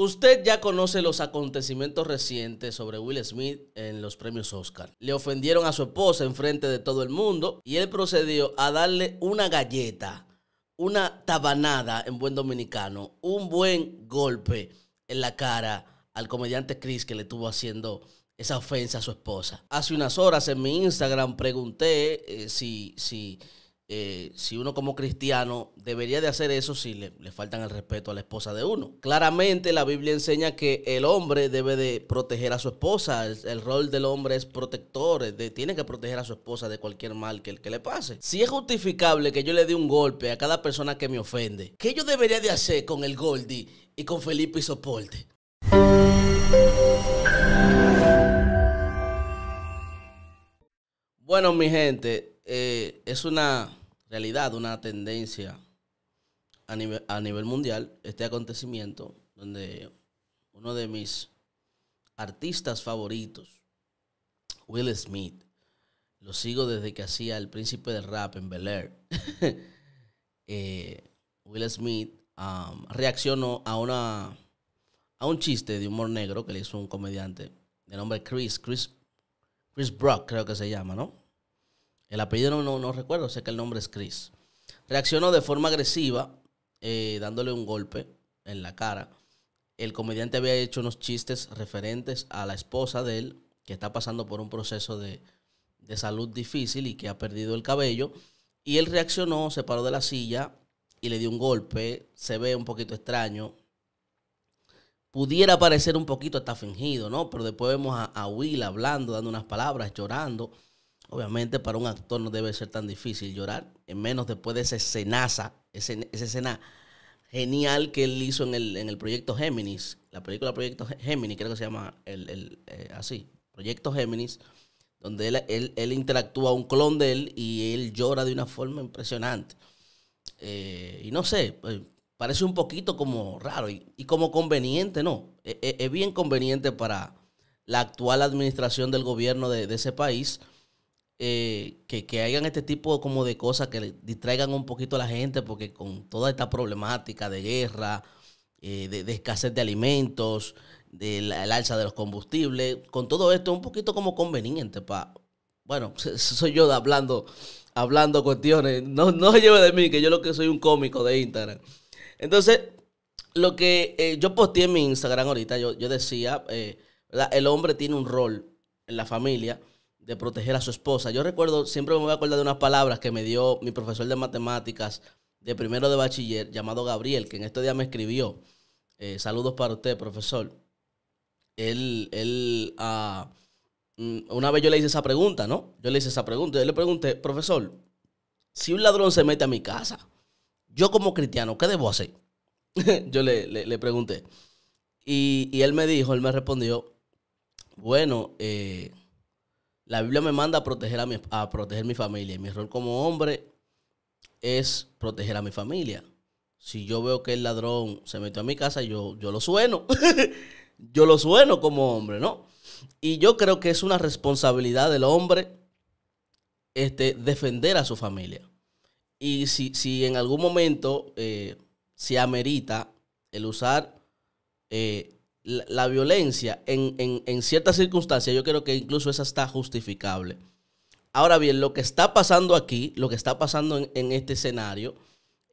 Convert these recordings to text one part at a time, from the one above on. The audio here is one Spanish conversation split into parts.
Usted ya conoce los acontecimientos recientes sobre Will Smith en los premios Oscar. Le ofendieron a su esposa en frente de todo el mundo y él procedió a darle una galleta, una tabanada en buen dominicano, un buen golpe en la cara al comediante Chris que le estuvo haciendo esa ofensa a su esposa. Hace unas horas en mi Instagram pregunté eh, si, si eh, si uno como cristiano debería de hacer eso si le, faltan el respeto a la esposa de uno. Claramente la Biblia enseña que el hombre debe de proteger a su esposa, el, rol del hombre es protector, eh, tiene que proteger a su esposa de cualquier mal que, que le pase. Si es justificable que yo le dé un golpe a cada persona que me ofende, ¿qué yo debería de hacer con el Goldie y con Felipe y Soporte? Bueno, mi gente, eh, es una realidad, una tendencia a nivel, a nivel mundial, este acontecimiento donde uno de mis artistas favoritos, Will Smith, lo sigo desde que hacía El Príncipe del Rap en Bel Air. Eh, Will Smith um, reaccionó a, una, a un chiste de humor negro que le hizo un comediante de nombre Chris, Chris, Chris Brock, creo que se llama, ¿no? El apellido no, no, recuerdo, sé que el nombre es Chris. Reaccionó de forma agresiva, eh, dándole un golpe en la cara. El comediante había hecho unos chistes referentes a la esposa de él, que está pasando por un proceso de, salud difícil y que ha perdido el cabello. Y él reaccionó, se paró de la silla y le dio un golpe. Se ve un poquito extraño. Pudiera parecer un poquito hasta fingido, ¿no? Pero después vemos a Will hablando, dando unas palabras, llorando. Obviamente para un actor no debe ser tan difícil llorar, en menos después de esa escena esa, escena genial que él hizo en el, en el, proyecto Géminis, la película Proyecto Géminis, creo que se llama el, eh, así, Proyecto Géminis, donde él, él, él, interactúa un clon de él y él llora de una forma impresionante. Eh, y no sé, eh, parece un poquito como raro y, como conveniente, ¿no? Es, bien conveniente para la actual administración del gobierno de ese país eh, que, que, hagan este tipo como de cosas que distraigan un poquito a la gente, porque con toda esta problemática de guerra, eh, de, escasez de alimentos, del de alza de los combustibles, con todo esto un poquito como conveniente para... Bueno, soy yo hablando, hablando cuestiones. No, no se lleve de mí, que yo lo que soy un cómico de Instagram. Entonces, lo que eh, yo posté en mi Instagram ahorita, yo, yo decía, el hombre tiene un rol en la familia de proteger a su esposa. Yo recuerdo, siempre me voy a acordar de unas palabras que me dio mi profesor de matemáticas de primero de bachiller, llamado Gabriel, que en este día me escribió. Eh, saludos para usted, profesor. Él, él, ah, mm, una vez yo le hice esa pregunta, ¿no? Yo le hice esa pregunta. Yo le pregunté, profesor, si un ladrón se mete a mi casa, yo como cristiano, ¿qué debo hacer? yo le, pregunté. Y, y, él me dijo, él me respondió, bueno, eh, la Biblia me manda a proteger a mi, a proteger mi familia. Y mi rol como hombre es proteger a mi familia. Si yo veo que el ladrón se metió a mi casa, yo, yo lo sueno. yo lo sueno como hombre, ¿no? Y yo creo que es una responsabilidad del hombre este, defender a su familia. Y si, en algún momento eh, se amerita el usar eh, la, violencia en, ciertas circunstancias, yo creo que incluso esa está justificable. Ahora bien, lo que está pasando aquí, lo que está pasando en, este escenario,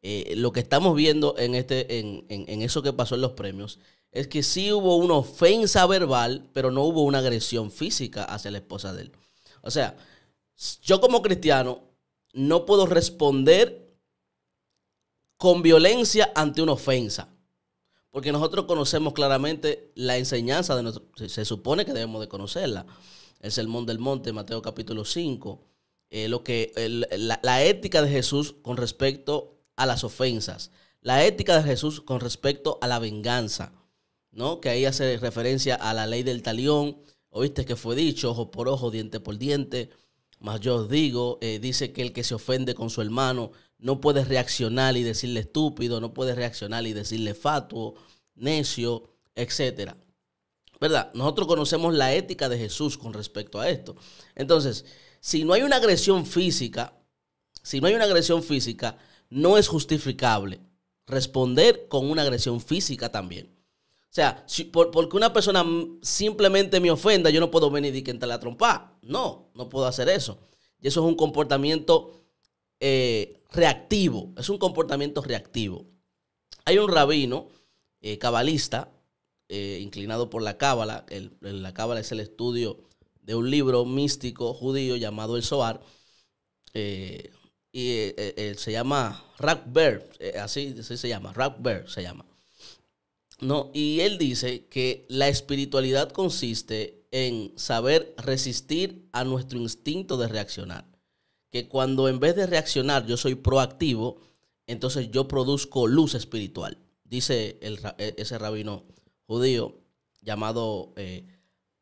eh, lo que estamos viendo en, este, en, en eso que pasó en los premios, es que sí hubo una ofensa verbal, pero no hubo una agresión física hacia la esposa de él. O sea, yo como cristiano no puedo responder con violencia ante una ofensa. Porque nosotros conocemos claramente la enseñanza de nuestro, se, supone que debemos de conocerla, el sermón del monte, Mateo capítulo 5, eh, lo que, la, ética de Jesús con respecto a las ofensas, la ética de Jesús con respecto a la venganza, ¿no? Que ahí hace referencia a la ley del talión, oíste que fue dicho, ojo por ojo, diente por diente, mas yo os digo, eh, dice que el que se ofende con su hermano no puedes reaccionar y decirle estúpido, no puedes reaccionar y decirle fatuo, necio, etc. ¿Verdad? Nosotros conocemos la ética de Jesús con respecto a esto. Entonces, si no hay una agresión física, si no hay una agresión física, no es justificable responder con una agresión física también. O sea, porque una persona simplemente me ofenda, yo no puedo venir y que la trompa. No, no puedo hacer eso. Y eso es un comportamiento eh, reactivo, es un comportamiento reactivo. Hay un rabino eh, cabalista, eh, inclinado por la cábala, la cábala es el estudio de un libro místico judío llamado el Zohar, y se llama Rakber, así, así, se llama, Rakber se llama. No, y él dice que la espiritualidad consiste en saber resistir a nuestro instinto de reaccionar que cuando en vez de reaccionar yo soy proactivo, entonces yo produzco luz espiritual, dice e, ese rabino judío llamado eh,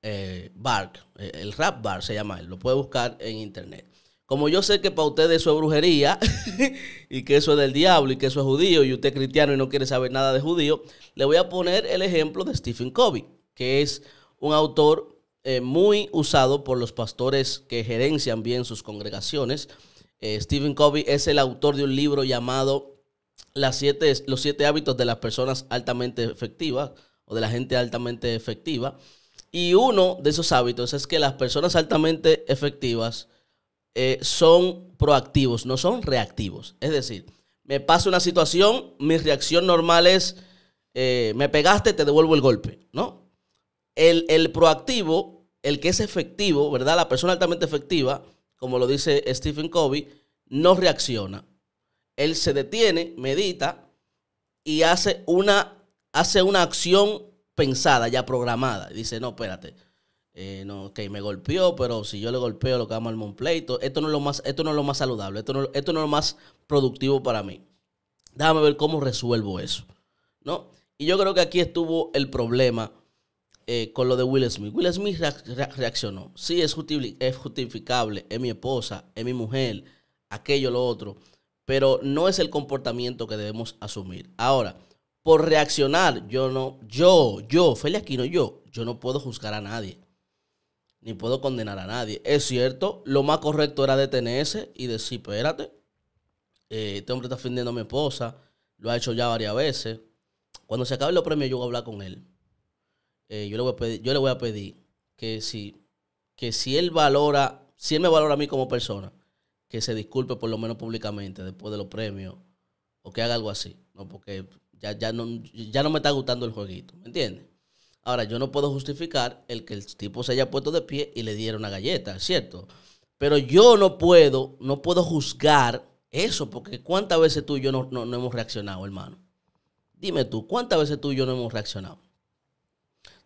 eh Bark, eh, el Rap Bar se llama él, lo puede buscar en internet. Como yo sé que para ustedes eso es brujería y que eso es del diablo y que eso es judío y usted es cristiano y no quiere saber nada de judío, le voy a poner el ejemplo de Stephen Covey, que es un autor eh, muy usado por los pastores que gerencian bien sus congregaciones. Eh, Stephen Covey es el autor de un libro llamado Las Los siete hábitos de las personas altamente efectivas o de la gente altamente efectiva. Y uno de esos hábitos es que las personas altamente efectivas eh, son proactivos, no son reactivos. Es decir, me pasa una situación, mi reacción normal es, me pegaste, te devuelvo el golpe, ¿no? El, el proactivo el que es efectivo, ¿verdad? La persona altamente efectiva, como lo dice Stephen Covey, no reacciona. Él se detiene, medita y hace una, hace una acción pensada, ya programada. Dice, no, espérate. Eh, no, ok, me golpeó, pero si yo le golpeo lo que hago el pleito, esto no es lo más, esto no es lo más saludable, esto no, esto no es lo más productivo para mí. Déjame ver cómo resuelvo eso. ¿No? Y yo creo que aquí estuvo el problema eh, con lo de Will Smith. Will Smith reaccionó. Sí, es justificable, es mi esposa, es mi mujer, aquello, lo otro, pero no es el comportamiento que debemos asumir. Ahora, por reaccionar, yo no, yo, yo, Feli Aquino, yo, yo no puedo juzgar a nadie, ni puedo condenar a nadie. Es cierto, lo más correcto era detenerse y decir, espérate, eh, este hombre está ofendiendo a mi esposa, lo ha hecho ya varias veces. Cuando se acabe los premios, yo voy a hablar con él eh, yo, le voy a pedir, que si, que si él valora, si él me valora a mí como persona, que se disculpe por lo menos públicamente después de los premios o que haga algo así, ¿no? Porque ya, ya, no, ya no me está gustando el jueguito, ¿me entiendes? Ahora, yo no puedo justificar el que el tipo se haya puesto de pie y le diera una galleta, ¿cierto? Pero yo no puedo, no puedo juzgar eso, porque ¿cuántas veces tú y yo no hemos reaccionado, hermano? Dime tú, ¿cuántas veces tú y yo no hemos reaccionado?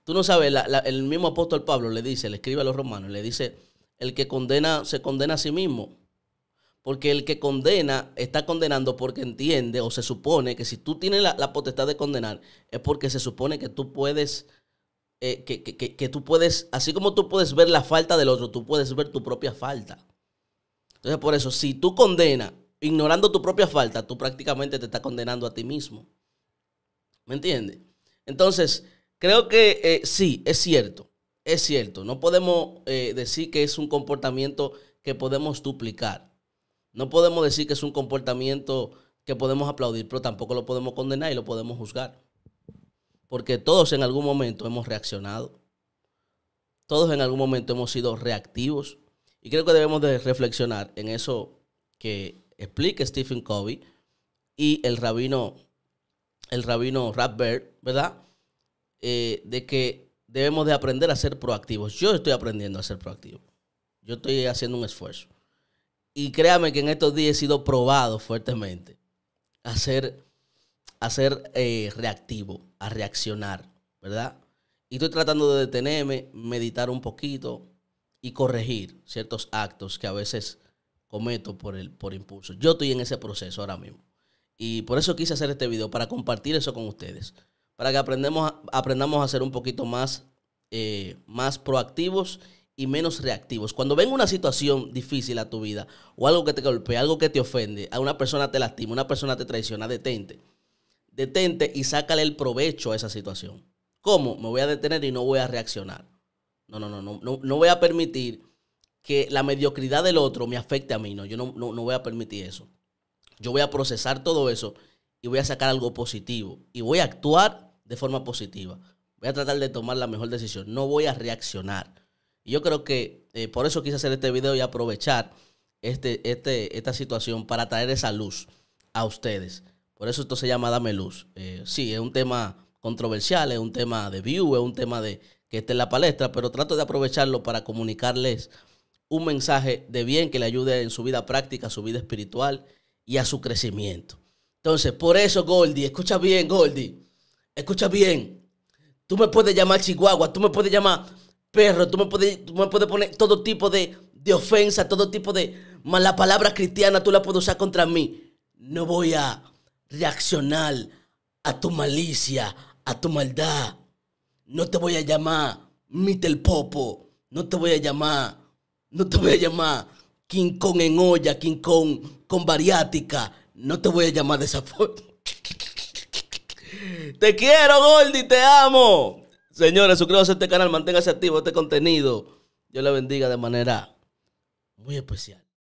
Tú no sabes, el mismo apóstol Pablo le dice, le escribe a los romanos, le dice, el que condena se condena a sí mismo. Porque el que condena está condenando porque entiende o se supone que si tú tienes la, potestad de condenar, es porque se supone que tú puedes, eh, que, que, tú puedes, así como tú puedes ver la falta del otro, tú puedes ver tu propia falta. Entonces, por eso, si tú condenas ignorando tu propia falta, tú prácticamente te estás condenando a ti mismo. ¿Me entiendes? Entonces, Creo que eh, sí, es cierto, es cierto. No podemos eh, decir que es un comportamiento que podemos duplicar. No podemos decir que es un comportamiento que podemos aplaudir, pero tampoco lo podemos condenar y lo podemos juzgar. Porque todos en algún momento hemos reaccionado. Todos en algún momento hemos sido reactivos. Y creo que debemos de reflexionar en eso que explica Stephen Covey y el rabino, el rabino ¿verdad? Eh, de que debemos de aprender a ser proactivos. Yo estoy aprendiendo a ser proactivo. Yo estoy haciendo un esfuerzo. Y créame que en estos días he sido probado fuertemente a ser, a ser eh, reactivo, a reaccionar, ¿verdad? Y estoy tratando de detenerme, meditar un poquito y corregir ciertos actos que a veces cometo por, el, por impulso. Yo estoy en ese proceso ahora mismo. Y por eso quise hacer este video, para compartir eso con ustedes para que aprendamos a ser un poquito más, eh, más proactivos y menos reactivos. Cuando venga una situación difícil a tu vida, o algo que te golpea, algo que te ofende, a una persona te lastima, una persona te traiciona, detente. Detente y sácale el provecho a esa situación. ¿Cómo? Me voy a detener y no voy a reaccionar. No, no, no, no, no voy a permitir que la mediocridad del otro me afecte a mí. No, yo no, no voy a permitir eso. Yo voy a procesar todo eso y voy a sacar algo positivo. Y voy a actuar de forma positiva. Voy a tratar de tomar la mejor decisión. No voy a reaccionar. Y yo creo que eh, por eso quise hacer este video y aprovechar este, este, esta situación para traer esa luz a ustedes. Por eso esto se llama Dame Luz. Eh, sí, es un tema controversial, es un tema de view, es un tema de que esté en la palestra, pero trato de aprovecharlo para comunicarles un mensaje de bien que le ayude en su vida práctica, su vida espiritual y a su crecimiento. Entonces, por eso, Goldie, escucha bien, Goldie escucha bien, tú me puedes llamar chihuahua, tú me puedes llamar perro, tú me puedes, poner todo tipo de, de ofensa, todo tipo de mala palabra cristiana, tú la puedes usar contra mí. No voy a reaccionar a tu malicia, a tu maldad. No te voy a llamar Mitel Popo, no te voy a llamar, no te voy a llamar King en olla, King con bariática. No te voy a llamar de esa forma. Te quiero, Gordy, te amo. Señores, suscríbase a este canal, manténgase activo este contenido. Dios le bendiga de manera muy especial.